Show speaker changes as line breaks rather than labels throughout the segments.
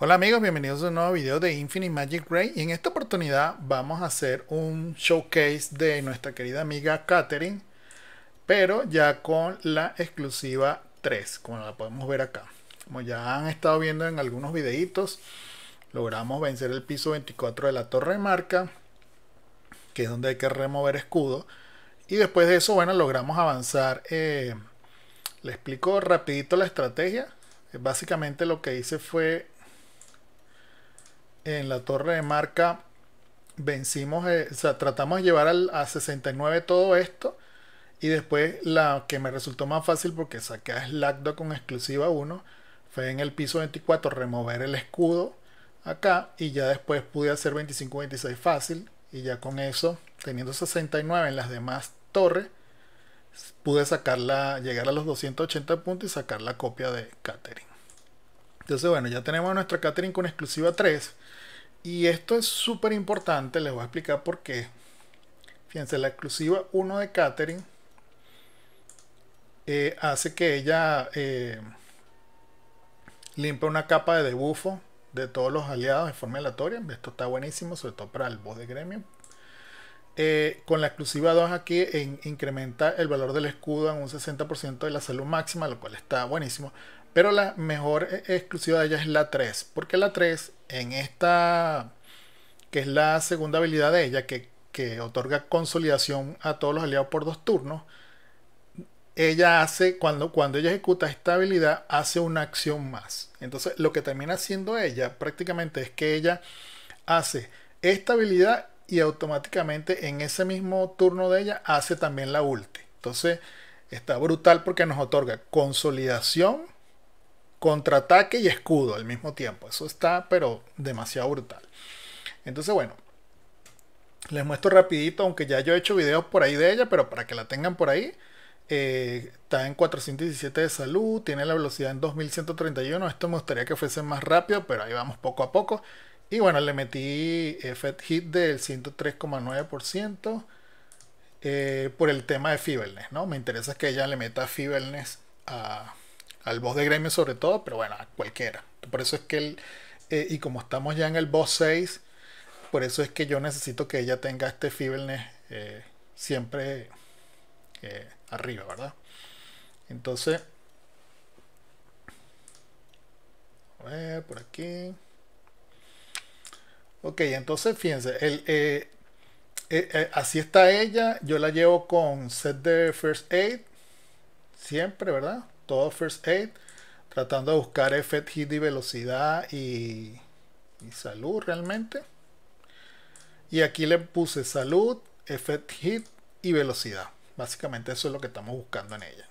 Hola amigos, bienvenidos a un nuevo video de Infinite Magic Ray y en esta oportunidad vamos a hacer un showcase de nuestra querida amiga Katherine pero ya con la exclusiva 3 como la podemos ver acá como ya han estado viendo en algunos videitos logramos vencer el piso 24 de la torre de marca que es donde hay que remover escudo y después de eso bueno logramos avanzar eh, le explico rapidito la estrategia eh, básicamente lo que hice fue en la torre de marca vencimos, eh, o sea, tratamos de llevar a 69 todo esto. Y después la que me resultó más fácil porque saqué a Slackdo con exclusiva 1 fue en el piso 24 remover el escudo acá y ya después pude hacer 25-26 fácil y ya con eso, teniendo 69 en las demás torres, pude sacarla, llegar a los 280 puntos y sacar la copia de Catering. Entonces, bueno, ya tenemos a nuestra catering con exclusiva 3. Y esto es súper importante, les voy a explicar por qué. Fíjense, la exclusiva 1 de catering eh, hace que ella eh, limpie una capa de debufo de todos los aliados de forma aleatoria. Esto está buenísimo, sobre todo para el boss de gremio. Eh, con la exclusiva 2 aquí en, incrementa el valor del escudo en un 60% de la salud máxima, lo cual está buenísimo. Pero la mejor e-, exclusiva de ella es la 3, porque la 3 en esta, que es la segunda habilidad de ella, que, otorga consolidación a todos los aliados por dos turnos, ella hace, cuando, cuando ella ejecuta esta habilidad, hace una acción más. Entonces, lo que termina haciendo ella prácticamente es que ella hace esta habilidad y automáticamente en ese mismo turno de ella hace también la ulti. Entonces, está brutal porque nos otorga consolidación contraataque y escudo al mismo tiempo. Eso está, pero demasiado brutal. Entonces, bueno, les muestro rapidito, aunque ya yo he hecho videos por ahí de ella, pero para que la tengan por ahí. Eh, está en 417 de salud, tiene la velocidad en 2131. Esto me gustaría que fuese más rápido, pero ahí vamos poco a poco. Y bueno, le metí eh, Hit del 103,9% eh, por el tema de Feebleness, ¿no? Me interesa que ella le meta Feebleness a, al boss de gremio sobre todo, pero bueno, a cualquiera. Por eso es que él, eh, y como estamos ya en el boss 6, por eso es que yo necesito que ella tenga este feebleness eh, siempre eh, arriba, ¿verdad? Entonces, a ver, por aquí. Ok, entonces fíjense, el, así está ella. Yo la llevo con set de first aid. Siempre, ¿verdad? todo First Aid, tratando de buscar hit y velocidad y, salud realmente. Y aquí le puse salud, hit y velocidad. Básicamente eso es lo que estamos buscando en ella.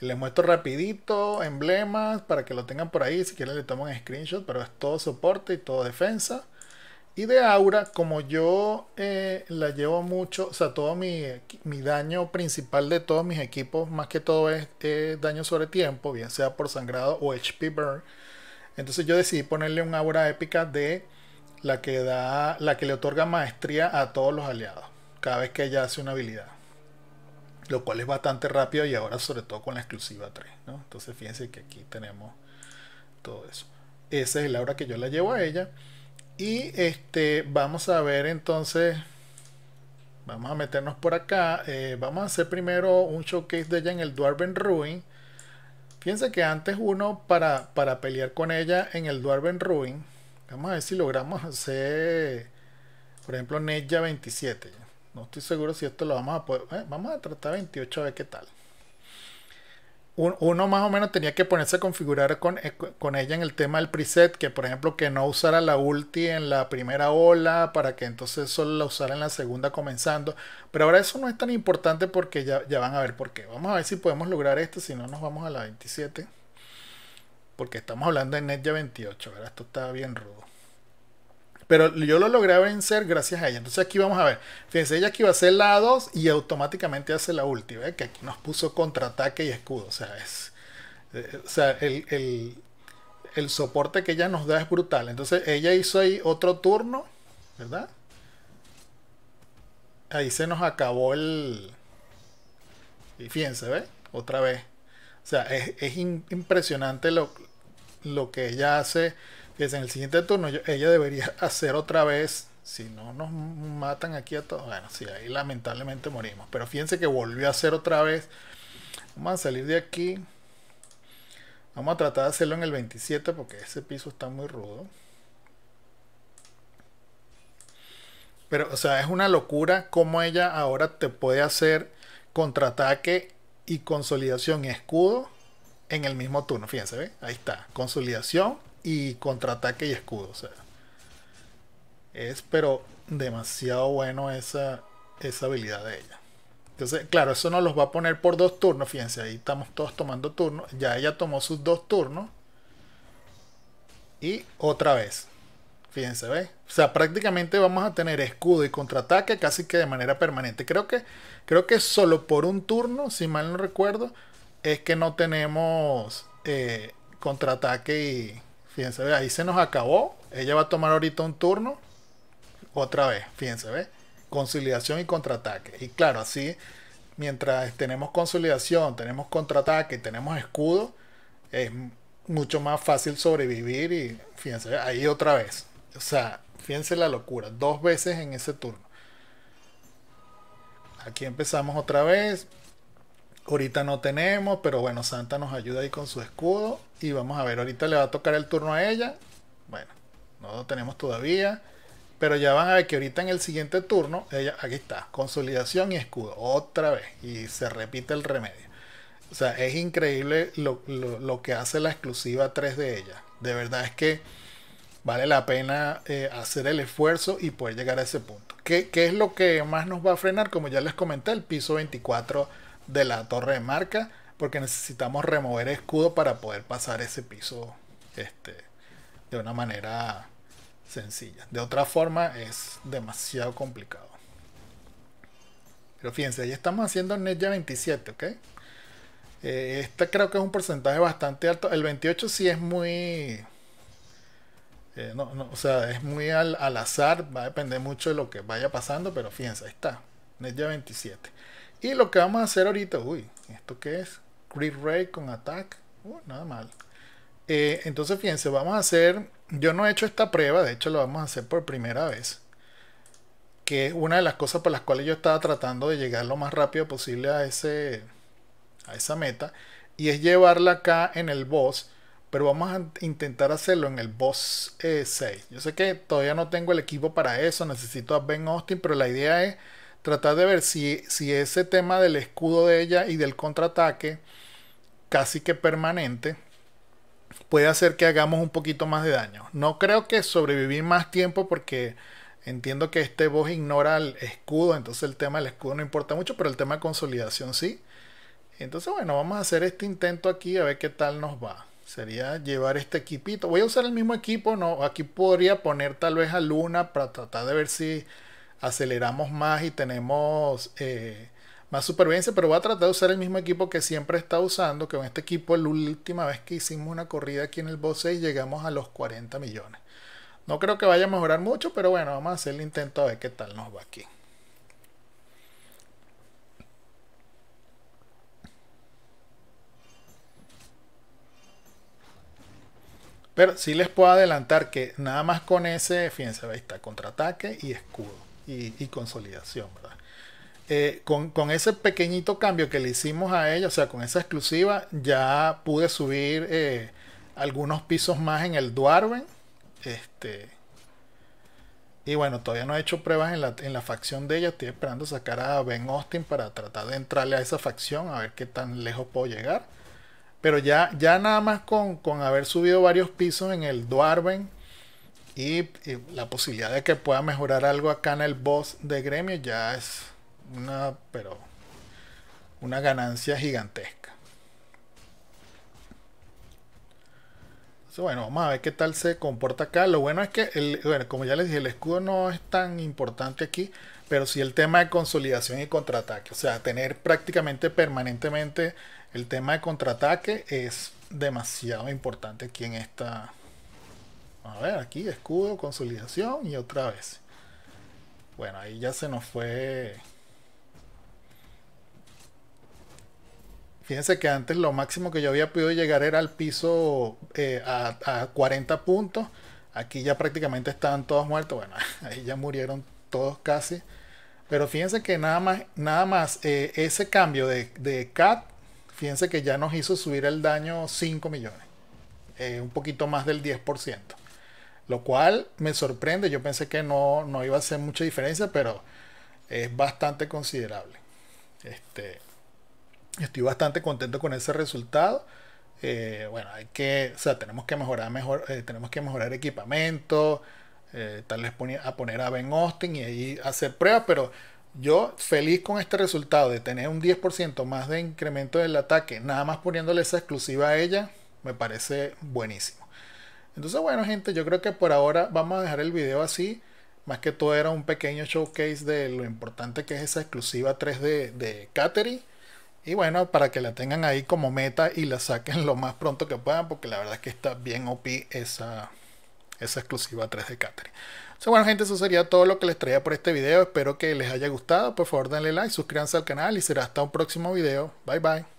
Les muestro rapidito emblemas para que lo tengan por ahí. Si quieren le toman screenshot, pero es todo soporte y todo defensa. Y de aura, como yo eh, la llevo mucho, o sea, todo mi, mi, daño principal de todos mis equipos, más que todo es daño sobre tiempo, bien sea por sangrado o HP burn. Entonces yo decidí ponerle un aura épica de la que da, la que le otorga maestría a todos los aliados cada vez que ella hace una habilidad. Lo cual es bastante rápido y ahora sobre todo con la exclusiva 3. ¿no? Entonces fíjense que aquí tenemos todo eso. Esa es la aura que yo la llevo a ella. Y este, vamos a ver entonces, vamos a meternos por acá. Eh, vamos a hacer primero un showcase de ella en el Dwarven Ruin. Fíjense que antes uno para, para pelear con ella en el Dwarven Ruin, vamos a ver si logramos hacer, por ejemplo, Neja 27. No estoy seguro si esto lo vamos a poder, eh, vamos a tratar 28 a ver qué tal uno más o menos tenía que ponerse a configurar eh, con, ella en el tema del preset, que por ejemplo que no usara la ulti en la primera ola para que entonces solo la usara en la segunda comenzando. Pero ahora eso no es tan importante porque ya, ya van a ver por qué. Vamos a ver si podemos lograr esto, si no nos vamos a la 27. Porque estamos hablando de NetJa 28, Ahora Esto está bien rudo. Pero yo lo logré vencer gracias a ella. Entonces aquí vamos a ver. Fíjense, ella aquí va a hacer la 2 y automáticamente hace la última. Que aquí nos puso contraataque y escudo. O sea, es. Eh, o sea, el, soporte que ella nos da es brutal. Entonces ella hizo ahí otro turno, ¿verdad? Ahí se nos acabó el. Y fíjense, ¿ve? Otra vez. O sea, es, impresionante lo, lo que ella hace en el siguiente turno ella debería hacer otra vez, si no nos matan aquí a todos, bueno, sí, ahí lamentablemente morimos, pero fíjense que volvió a hacer otra vez. Vamos a salir de aquí. Vamos a tratar de hacerlo en el 27 porque ese piso está muy rudo. Pero, o sea, es una locura cómo ella ahora te puede hacer contraataque y consolidación escudo en el mismo turno. Fíjense, ¿ve? Ahí está. Consolidación y contraataque y escudo. es pero demasiado bueno esa, esa habilidad de ella. Entonces, claro, eso nos los va a poner por dos turnos. Fíjense, ahí estamos todos tomando turnos. Ya ella tomó sus dos turnos. Y otra vez. Fíjense, ¿ves? O sea, prácticamente vamos a tener escudo y contraataque casi que de manera permanente. Creo que, creo que solo por un turno, si mal no recuerdo, es que no tenemos eh, contraataque y, Fíjense, ahí se nos acabó. Ella va a tomar ahorita un turno. Otra vez, fíjense, ve. Conciliación y contraataque. Y claro, así, mientras tenemos consolidación, tenemos contraataque, y tenemos escudo, es mucho más fácil sobrevivir. Y fíjense, ahí otra vez. O sea, fíjense la locura. Dos veces en ese turno. Aquí empezamos otra vez. Ahorita no tenemos, pero bueno, Santa nos ayuda ahí con su escudo. Y vamos a ver, ahorita le va a tocar el turno a ella. Bueno, no lo tenemos todavía. Pero ya van a ver que ahorita en el siguiente turno, ella, aquí está, consolidación y escudo, otra vez. Y se repite el remedio. O sea, es increíble lo, que hace la exclusiva 3 de ella. De verdad es que vale la pena eh, hacer el esfuerzo y poder llegar a ese punto. ¿Qué, ¿Qué es lo que más nos va a frenar? Como ya les comenté, el piso 24 de la torre de marca porque necesitamos remover escudo para poder pasar ese piso este, de una manera sencilla. De otra forma es demasiado complicado. Pero fíjense, ahí estamos haciendo NetJa 27, ¿ok? este creo que es un porcentaje bastante alto. El 28 sí es muy... Eh, no, o sea, es muy al, azar, va a depender mucho de lo que vaya pasando, pero fíjense, ahí está, NetJa 27. Y lo que vamos a hacer ahorita, uy, ¿esto qué es? Grid Ray con Attack, nada mal. Eh, entonces fíjense, vamos a hacer, yo no he hecho esta prueba, de hecho lo vamos a hacer por primera vez. Que es una de las cosas por las cuales yo estaba tratando de llegar lo más rápido posible a, ese, a esa meta. Y es llevarla acá en el boss pero vamos a intentar hacerlo en el boss 6. Eh, yo sé que todavía no tengo el equipo para eso, necesito a Ben Austin, pero la idea es tratar de ver si, si ese tema del escudo de ella y del contraataque casi que permanente puede hacer que hagamos un poquito más de daño. No creo que sobrevivir más tiempo porque entiendo que este boss ignora el escudo, entonces el tema del escudo no importa mucho, pero el tema de consolidación sí. Entonces, bueno, vamos a hacer este intento aquí a ver qué tal nos va. Sería llevar este equipito. Voy a usar el mismo equipo, no, aquí podría poner tal vez a Luna para tratar de ver si aceleramos más y tenemos eh, más supervivencia, pero voy a tratar de usar el mismo equipo que siempre está usando, que con este equipo la última vez que hicimos una corrida aquí en el boss 6 llegamos a los 40 millones. No creo que vaya a mejorar mucho, pero bueno, vamos a hacer el intento a ver qué tal nos va aquí. Pero sí les puedo adelantar que nada más con ese, fíjense, ahí está, contraataque y escudo y, consolidación, eh, con, ese pequeñito cambio que le hicimos a ella, o sea, con esa exclusiva, ya pude subir eh, algunos pisos más en el Dwarven. Este, y bueno, todavía no he hecho pruebas en la, facción de ella. Estoy esperando sacar a Ben Austin para tratar de entrarle a esa facción, a ver qué tan lejos puedo llegar. Pero ya, ya nada más con, con haber subido varios pisos en el Dwarven y, la posibilidad de que pueda mejorar algo acá en el boss de gremio ya es una, pero una ganancia gigantesca. bueno, vamos a ver qué tal se comporta acá. Lo bueno es que, bueno, como ya les dije, el escudo no es tan importante aquí, pero sí el tema de consolidación y contraataque. O sea, tener prácticamente permanentemente el tema de contraataque es demasiado importante aquí en esta a ver, aquí escudo, consolidación y otra vez. Bueno, ahí ya se nos fue. Fíjense que antes lo máximo que yo había podido llegar era al piso eh, a, 40 puntos. Aquí ya prácticamente estaban todos muertos. Bueno, ahí ya murieron todos casi. Pero fíjense que nada más, nada más eh, ese cambio de, de, CAT, fíjense que ya nos hizo subir el daño 5 millones. Eh, un poquito más del 10%. Lo cual me sorprende, yo pensé que no, iba a hacer mucha diferencia, pero es bastante considerable. Este, estoy bastante contento con ese resultado. Eh, bueno, hay que, o sea, tenemos que mejorar, mejor, eh, tenemos que mejorar equipamiento, eh, tal vez a poner a Ben Austin y ahí hacer pruebas, pero yo feliz con este resultado de tener un 10% más de incremento del ataque, nada más poniéndole esa exclusiva a ella, me parece buenísimo. Entonces, bueno, gente, yo creo que por ahora vamos a dejar el video así. Más que todo era un pequeño showcase de lo importante que es esa exclusiva 3D de Catery. Y bueno, para que la tengan ahí como meta y la saquen lo más pronto que puedan, porque la verdad es que está bien OP esa, esa exclusiva 3D Cattery. Entonces bueno, gente, eso sería todo lo que les traía por este video. Espero que les haya gustado. Por favor, denle like, suscríbanse al canal y será hasta un próximo video. Bye bye.